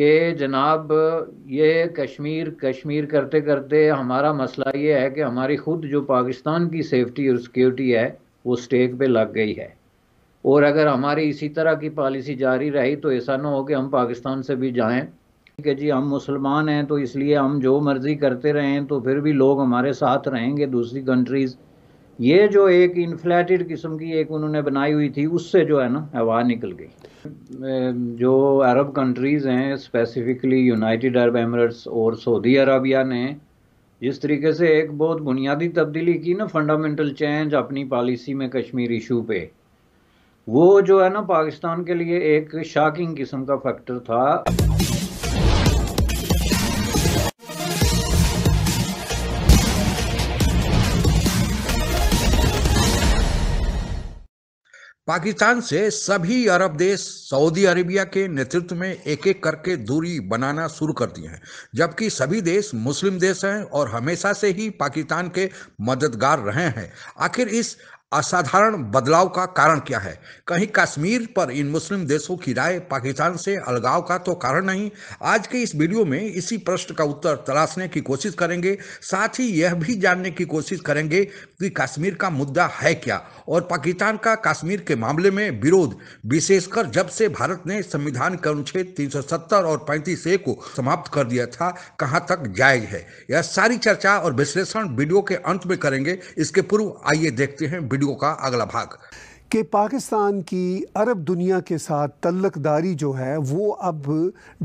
कि जनाब ये कश्मीर कश्मीर करते करते हमारा मसला ये है कि हमारी खुद जो पाकिस्तान की सेफ्टी और सिक्योरिटी है वो स्टेक पे लग गई है और अगर हमारी इसी तरह की पॉलिसी जारी रही तो ऐसा ना हो कि हम पाकिस्तान से भी जाएं कि जी हम मुसलमान हैं तो इसलिए हम जो मर्ज़ी करते रहें तो फिर भी लोग हमारे साथ रहेंगे दूसरी कंट्रीज़ ये जो एक इन्फ्लेटेड किस्म की एक उन्होंने बनाई हुई थी उससे जो है ना हवा निकल गई जो अरब कंट्रीज़ हैं स्पेसिफिकली यूनाइटेड अरब एमरेट्स और सऊदी अरबिया ने जिस तरीके से एक बहुत बुनियादी तब्दीली की ना फंडामेंटल चेंज अपनी पॉलिसी में कश्मीर इशू पे वो जो है ना पाकिस्तान के लिए एक शॉकिंग किस्म का फैक्टर था पाकिस्तान से सभी अरब देश सऊदी अरेबिया के नेतृत्व में एक एक करके दूरी बनाना शुरू कर दिए हैं जबकि सभी देश मुस्लिम देश हैं और हमेशा से ही पाकिस्तान के मददगार रहे हैं आखिर इस असाधारण बदलाव का कारण क्या है कहीं कश्मीर पर इन मुस्लिम देशों की राय पाकिस्तान से अलगाव का तो कारण नहीं आज के इस वीडियो में इसी प्रश्न का उत्तर तलाशने की कोशिश करेंगे साथ ही यह भी जानने की कोशिश करेंगे कि कश्मीर का मुद्दा है क्या और पाकिस्तान का कश्मीर के मामले में विरोध विशेषकर जब से भारत ने संविधान के अनुच्छेद तीन और पैंतीस ए को समाप्त कर दिया था कहाँ तक जायज है यह सारी चर्चा और विश्लेषण वीडियो के अंत में करेंगे इसके पूर्व आइए देखते हैं वीडियो वीडियो का अगला भाग कि पाकिस्तान की अरब दुनिया के साथ तल्लकदारी जो है वो अब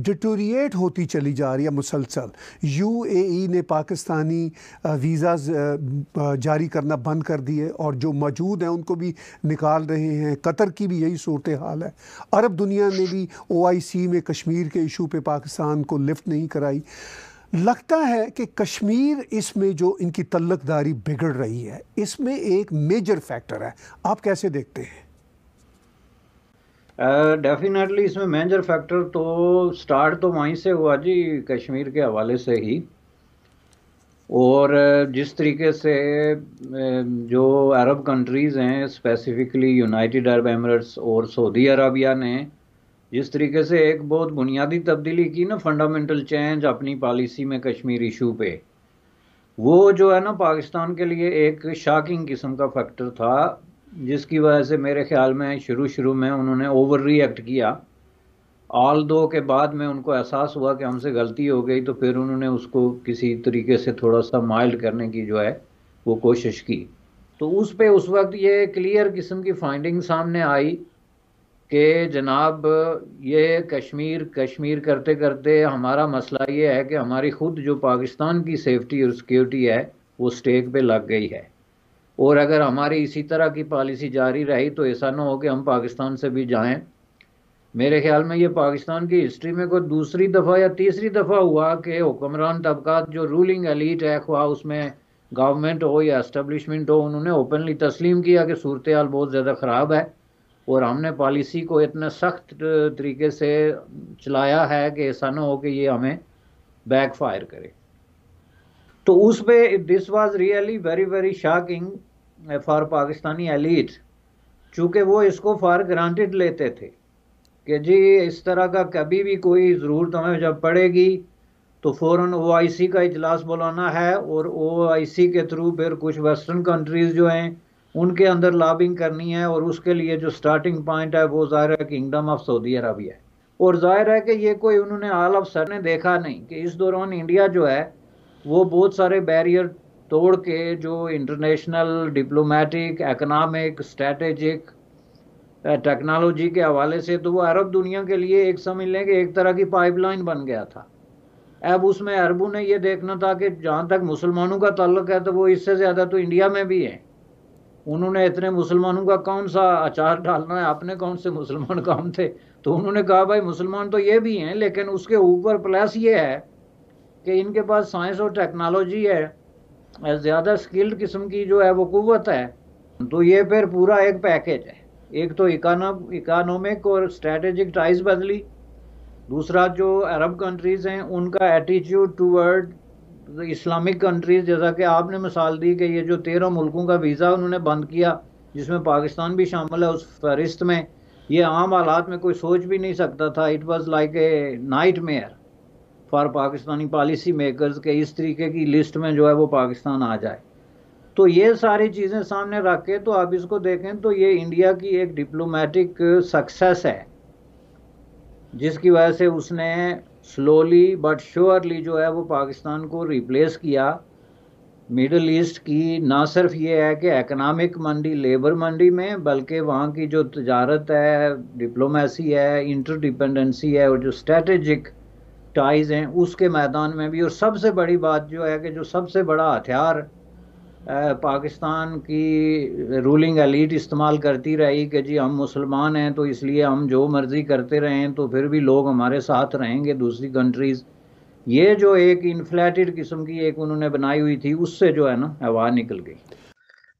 डिटोरीट होती चली जा रही है मुसलसल यूएई e ने पाकिस्तानी वीज़ा जारी करना बंद कर दिए और जो मौजूद हैं उनको भी निकाल रहे हैं कतर की भी यही सूरत हाल है अरब दुनिया ने भी ओआईसी में कश्मीर के इशू पे पाकिस्तान को लिफ्ट नहीं कराई लगता है कि कश्मीर इसमें जो इनकी तल्लकदारी बिगड़ रही है इसमें एक मेजर फैक्टर है आप कैसे देखते हैं डेफिनेटली uh, इसमें मेजर फैक्टर तो स्टार्ट तो वहीं से हुआ जी कश्मीर के हवाले से ही और जिस तरीके से जो अरब कंट्रीज़ हैं स्पेसिफिकली यूनाइटेड अरब एमरेट्स और सऊदी अरबिया ने जिस तरीके से एक बहुत बुनियादी तब्दीली की ना फंडामेंटल चेंज अपनी पॉलिसी में कश्मीर इशू पे वो जो है ना पाकिस्तान के लिए एक शॉकिंग किस्म का फैक्टर था जिसकी वजह से मेरे ख्याल में शुरू शुरू में उन्होंने ओवर रिएक्ट किया ऑल दो के बाद में उनको एहसास हुआ कि हमसे गलती हो गई तो फिर उन्होंने उसको किसी तरीके से थोड़ा सा माइल्ड करने की जो है वो कोशिश की तो उस पर उस वक्त ये क्लियर किस्म की फाइंडिंग सामने आई कि जनाब ये कश्मीर कश्मीर करते करते हमारा मसला ये है कि हमारी खुद जो पाकिस्तान की सेफ्टी और सिक्योरिटी है वो स्टेक पे लग गई है और अगर हमारी इसी तरह की पॉलिसी जारी रही तो ऐसा ना हो कि हम पाकिस्तान से भी जाएं मेरे ख्याल में ये पाकिस्तान की हिस्ट्री में कोई दूसरी दफ़ा या तीसरी दफ़ा हुआ कि हुक्मरान तबका जो रूलिंग एलिट है खुआ उसमें गवर्नमेंट हो या इस्टबलिशमेंट हो उन्होंने ओपनली तस्लीम किया कि सूरत हाल बहुत ज़्यादा ख़राब है और हमने पॉलिसी को इतने सख्त तरीके से चलाया है कि ऐसा ना हो कि ये हमें बैक फायर करे तो उस पर this was really very very shocking for Pakistani elite चूँकि वो इसको फॉर ग्रांटेड लेते थे कि जी इस तरह का कभी भी कोई ज़रूरत हमें जब पड़ेगी तो फ़ौर ओ आई सी का इजलास बुलाना है और ओ आई सी के थ्रू फिर कुछ वेस्टर्न कंट्रीज़ जो हैं उनके अंदर लॉबिंग करनी है और उसके लिए जो स्टार्टिंग पॉइंट है वो ज़ाहिर है किंगडम ऑफ सऊदी अरबिया है और जाहिर है कि ये कोई उन्होंने आल ऑफ सर ने देखा नहीं कि इस दौरान इंडिया जो है वो बहुत सारे बैरियर तोड़ के जो international diplomatic economic strategic technology के हवाले से तो वो अरब दुनिया के लिए एक समझ लें कि एक तरह की पाइपलाइन बन गया था अब उसमें अरबों ने ये देखना था कि जहाँ तक मुसलमानों का ताल्लुक है तो वो इससे ज़्यादा तो इंडिया में भी हैं उन्होंने इतने मुसलमानों का कौन सा अचार डालना है आपने कौन से मुसलमान कौन थे तो उन्होंने कहा भाई मुसलमान तो ये भी हैं लेकिन उसके ऊपर प्लस ये है कि इनके पास साइंस और टेक्नोलॉजी है ज़्यादा स्किल्ड किस्म की जो है वो कुत है तो ये फिर पूरा एक पैकेज है एक तो इकानोमिक और स्ट्रेटेजिक टाइज बदली दूसरा जो अरब कंट्रीज़ हैं उनका एटीट्यूड टूवर्ड तो इस्लामिक कंट्रीज जैसा कि आपने मिसाल दी कि ये जो तेरह मुल्कों का वीज़ा उन्होंने बंद किया जिसमें पाकिस्तान भी शामिल है उस फहरिस्त में ये आम हालात में कोई सोच भी नहीं सकता था it was like a nightmare for Pakistani policy makers के इस तरीके की लिस्ट में जो है वो पाकिस्तान आ जाए तो ये सारी चीज़ें सामने रख के तो आप इसको देखें तो ये इंडिया की एक डिप्लोमेटिक सक्सेस है जिसकी वजह से उसने स्लोली बट श्योरली जो है वो पाकिस्तान को रिप्लेस किया मिडल ईस्ट की ना सिर्फ ये है कि एकोनॉमिक मंडी लेबर मंडी में बल्कि वहाँ की जो तजारत है डिप्लोमेसी है इंटर डिपेंडेंसी है और जो स्ट्रेटजिक टाइज हैं उसके मैदान में भी और सबसे बड़ी बात जो है कि जो सबसे बड़ा हथियार पाकिस्तान की रूलिंग एलीट इस्तेमाल करती रही कि जी हम मुसलमान हैं तो इसलिए हम जो मर्ज़ी करते रहें तो फिर भी लोग हमारे साथ रहेंगे दूसरी कंट्रीज़ ये जो एक इन्फ्लेटेड किस्म की एक उन्होंने बनाई हुई थी उससे जो है ना हवा निकल गई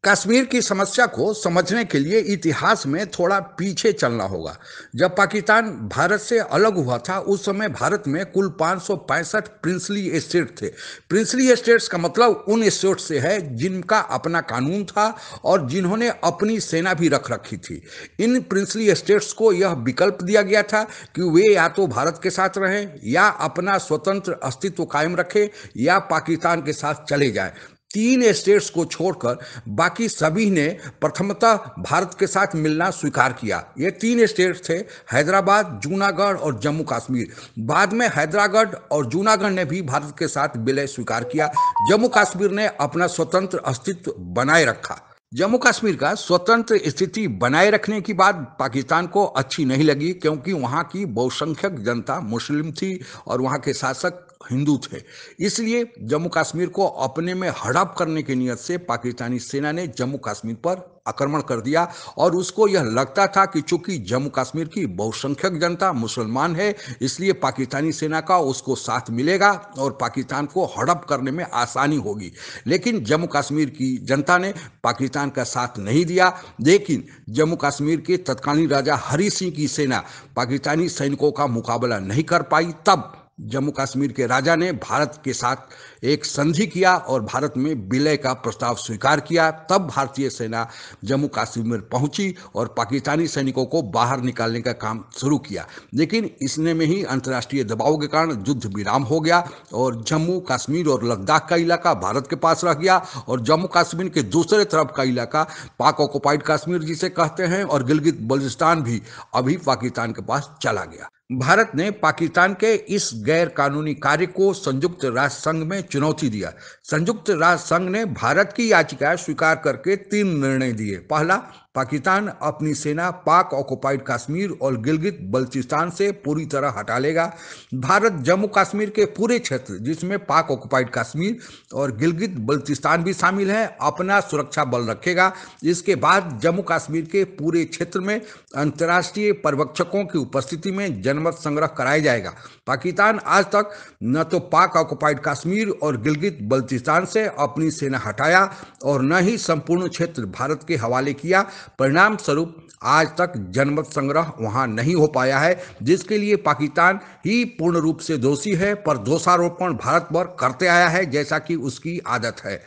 कश्मीर की समस्या को समझने के लिए इतिहास में थोड़ा पीछे चलना होगा जब पाकिस्तान भारत से अलग हुआ था उस समय भारत में कुल पाँच प्रिंसली स्टेट थे प्रिंसली स्टेट्स का मतलब उन स्टेट से है जिनका अपना कानून था और जिन्होंने अपनी सेना भी रख रखी थी इन प्रिंसली स्टेट्स को यह विकल्प दिया गया था कि वे या तो भारत के साथ रहें या अपना स्वतंत्र अस्तित्व कायम रखें या पाकिस्तान के साथ चले जाएँ तीन स्टेट्स को छोड़कर बाकी सभी ने प्रथमतः भारत के साथ मिलना स्वीकार किया ये तीन स्टेट्स थे हैदराबाद जूनागढ़ और जम्मू कश्मीर बाद में हैदरागढ़ और जूनागढ़ ने भी भारत के साथ विलय स्वीकार किया जम्मू कश्मीर ने अपना स्वतंत्र अस्तित्व बनाए रखा जम्मू कश्मीर का स्वतंत्र स्थिति बनाए रखने की बात पाकिस्तान को अच्छी नहीं लगी क्योंकि वहाँ की बहुसंख्यक जनता मुस्लिम थी और वहाँ के शासक हिंदू थे इसलिए जम्मू कश्मीर को अपने में हड़प करने की नीयत से पाकिस्तानी सेना ने जम्मू कश्मीर पर आक्रमण कर दिया और उसको यह लगता था कि चूंकि जम्मू कश्मीर की बहुसंख्यक जनता मुसलमान है इसलिए पाकिस्तानी सेना का उसको साथ मिलेगा और पाकिस्तान को हड़प करने में आसानी होगी लेकिन जम्मू कश्मीर की जनता ने पाकिस्तान का साथ नहीं दिया लेकिन जम्मू कश्मीर के तत्कालीन राजा हरी सिंह की सेना पाकिस्तानी सैनिकों का मुकाबला नहीं कर पाई तब जम्मू कश्मीर के राजा ने भारत के साथ एक संधि किया और भारत में विलय का प्रस्ताव स्वीकार किया तब भारतीय सेना जम्मू कश्मीर पहुंची और पाकिस्तानी सैनिकों को बाहर निकालने का काम शुरू किया लेकिन इसने में ही अंतर्राष्ट्रीय दबाव के कारण युद्ध विराम हो गया और जम्मू कश्मीर और लद्दाख का इलाका भारत के पास रह गया और जम्मू कश्मीर के दूसरे तरफ का इलाका पाक ऑक्युपाइड कश्मीर जिसे कहते हैं और गिलगित बल्तिस्तान भी अभी पाकिस्तान के पास चला गया भारत ने पाकिस्तान के इस गैर कानूनी कार्य को संयुक्त राष्ट्र संघ में चुनौती दिया संयुक्त राष्ट्र संघ ने भारत की याचिका स्वीकार करके तीन निर्णय दिए पहला पाकिस्तान अपनी सेना पाक ऑक्युपाइड कश्मीर और गिलगित बल्चिस्तान से पूरी तरह हटा लेगा भारत जम्मू कश्मीर के पूरे क्षेत्र जिसमें पाक ऑक्युपाइड कश्मीर और गिलगित बल्चिस्तान भी शामिल है अपना सुरक्षा बल रखेगा इसके बाद जम्मू कश्मीर के पूरे क्षेत्र में अंतर्राष्ट्रीय पर्यवेक्षकों की उपस्थिति में जनमत संग्रह कराया जाएगा पाकिस्तान आज तक न तो पाक ऑक्युपाइड कश्मीर और गिलगित बल्चिस्तान से अपनी सेना हटाया और न ही संपूर्ण क्षेत्र भारत के हवाले किया परिणाम स्वरूप आज तक जनमत संग्रह वहां नहीं हो पाया है जिसके लिए पाकिस्तान ही पूर्ण रूप से दोषी है पर दोषारोपण भारत पर करते आया है जैसा कि उसकी आदत है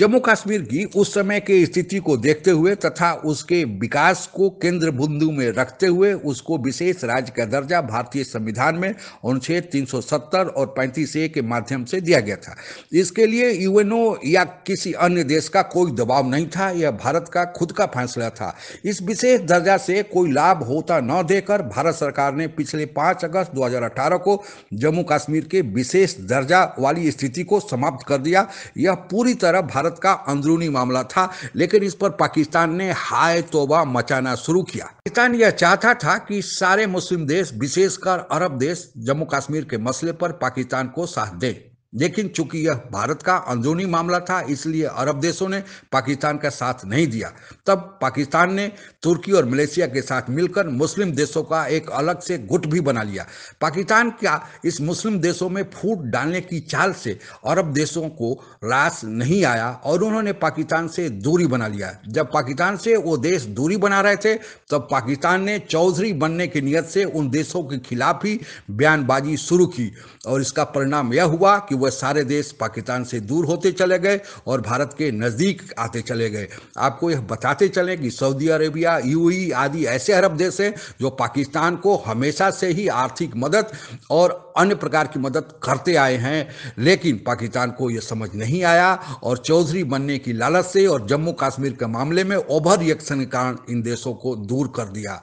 जम्मू कश्मीर की उस समय की स्थिति को देखते हुए तथा उसके विकास को केंद्र बिंदु में रखते हुए उसको विशेष राज्य का दर्जा भारतीय संविधान में अनुच्छेद 370 और पैंतीस ए के माध्यम से दिया गया था इसके लिए यूएनओ या किसी अन्य देश का कोई दबाव नहीं था यह भारत का खुद का फैसला था इस विशेष दर्जा से कोई लाभ होता न देकर भारत सरकार ने पिछले पाँच अगस्त दो को जम्मू कश्मीर के विशेष दर्जा वाली स्थिति को समाप्त कर दिया यह पूरी तरह भारत भारत का अंदरूनी मामला था लेकिन इस पर पाकिस्तान ने हाय तोबा मचाना शुरू किया पाकिस्तान यह चाहता था कि सारे मुस्लिम देश विशेषकर अरब देश जम्मू कश्मीर के मसले पर पाकिस्तान को साथ दें लेकिन चूंकि यह भारत का अंदरूनी मामला था इसलिए अरब देशों ने पाकिस्तान का साथ नहीं दिया तब पाकिस्तान ने तुर्की और मलेशिया के साथ मिलकर मुस्लिम देशों का एक अलग से गुट भी बना लिया पाकिस्तान का इस मुस्लिम देशों में फूट डालने की चाल से अरब देशों को रास नहीं आया और उन्होंने पाकिस्तान से दूरी बना लिया जब पाकिस्तान से वो देश दूरी बना रहे थे तब पाकिस्तान ने चौधरी बनने की नीयत से उन देशों के खिलाफ ही बयानबाजी शुरू की और इसका परिणाम यह हुआ कि वह सारे देश पाकिस्तान से दूर होते चले गए और भारत के नज़दीक आते चले गए आपको यह बताते चलें कि सऊदी अरेबिया यू आदि ऐसे अरब देश हैं जो पाकिस्तान को हमेशा से ही आर्थिक मदद और अन्य प्रकार की मदद करते आए हैं लेकिन पाकिस्तान को यह समझ नहीं आया और चौधरी बनने की लालच से और जम्मू कश्मीर के मामले में ओवर रिएक्शन के कारण इन देशों को दूर कर दिया